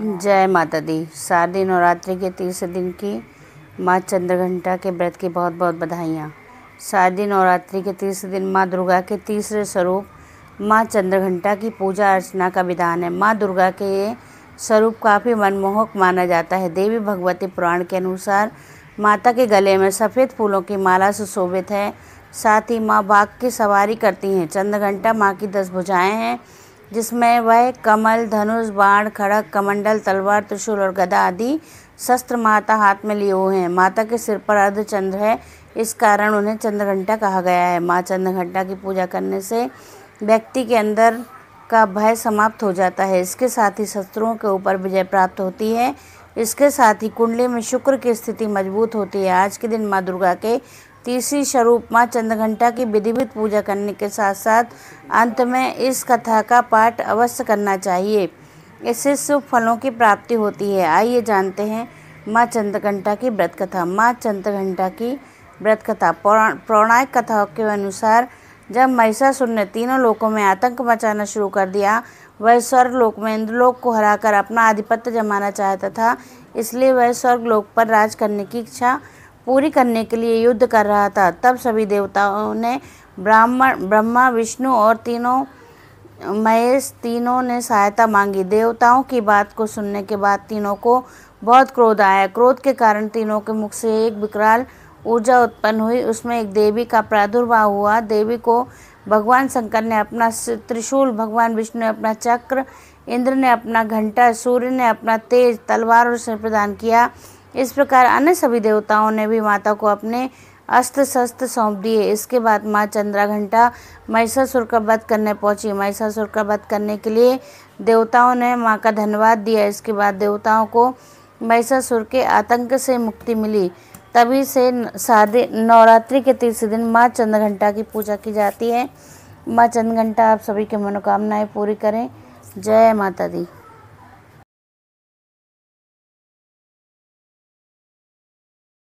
जय माता दी शारदीय नवरात्रि के तीसरे दिन की माँ चंद्रघंटा के व्रत की बहुत बहुत बधाइयाँ शारदीय नवरात्रि के तीसरे दिन माँ दुर्गा के तीसरे स्वरूप माँ चंद्रघंटा की पूजा अर्चना का विधान है माँ दुर्गा के ये स्वरूप काफ़ी मनमोहक माना जाता है देवी भगवती पुराण के अनुसार माता के गले में सफ़ेद फूलों की माला सुशोभित है साथ ही माँ बाघ की सवारी करती हैं चंद्रघंटा माँ की दस भुजाएँ हैं जिसमें वह कमल धनुष बाण खड़ग कमंडल तलवार त्रिशूल और गदा आदि शस्त्र माता हाथ में लिए हुए हैं माता के सिर पर अर्धचंद्र है इस कारण उन्हें चंद्रघंटा कहा गया है माँ चंद्रघंटा की पूजा करने से व्यक्ति के अंदर का भय समाप्त हो जाता है इसके साथ ही शत्रुओं के ऊपर विजय प्राप्त होती है इसके साथ ही कुंडली में शुक्र की स्थिति मजबूत होती है आज के दिन माँ दुर्गा के तीसरी स्वरूप माँ चंद्रघंटा की विधिवत पूजा करने के साथ साथ अंत में इस कथा का पाठ अवश्य करना चाहिए इससे शुभ फलों की प्राप्ति होती है आइए जानते हैं माँ चंद्रघंटा की व्रत कथा माँ चंद्रघंटा की व्रत कथा पौराणिक कथाओं के अनुसार जब महिषासुर ने तीनों लोकों में आतंक मचाना शुरू कर दिया वह स्वर्ग लोक में इंद्रलोक को हराकर अपना आधिपत्य जमाना चाहता था इसलिए वह स्वर्ग लोक पर राज करने की इच्छा पूरी करने के लिए युद्ध कर रहा था तब सभी देवताओं ने ब्राह्मण ब्रह्मा विष्णु और तीनों महेश तीनों ने सहायता मांगी देवताओं की बात को सुनने के बाद तीनों को बहुत क्रोध आया क्रोध के कारण तीनों के मुख से एक विकराल ऊर्जा उत्पन्न हुई उसमें एक देवी का प्रादुर्भाव हुआ देवी को भगवान शंकर ने अपना त्रिशूल भगवान विष्णु ने अपना चक्र इंद्र ने अपना घंटा सूर्य ने अपना तेज तलवार और सिर प्रदान किया इस प्रकार अन्य सभी देवताओं ने भी माता को अपने अस्त्र शस्त्र सौंप दिए इसके बाद माँ चंद्रा घंटा महिषासुर का वध करने पहुँची महिषासुर का वध करने के लिए देवताओं ने माँ का धन्यवाद दिया इसके बाद देवताओं को महिषासुर के आतंक से मुक्ति मिली तभी से शादी नवरात्रि के तीसरे दिन माँ चंद्रघंटा की पूजा की जाती है माँ चंद्रघंटा आप सभी की मनोकामनाएँ पूरी करें जय माता दी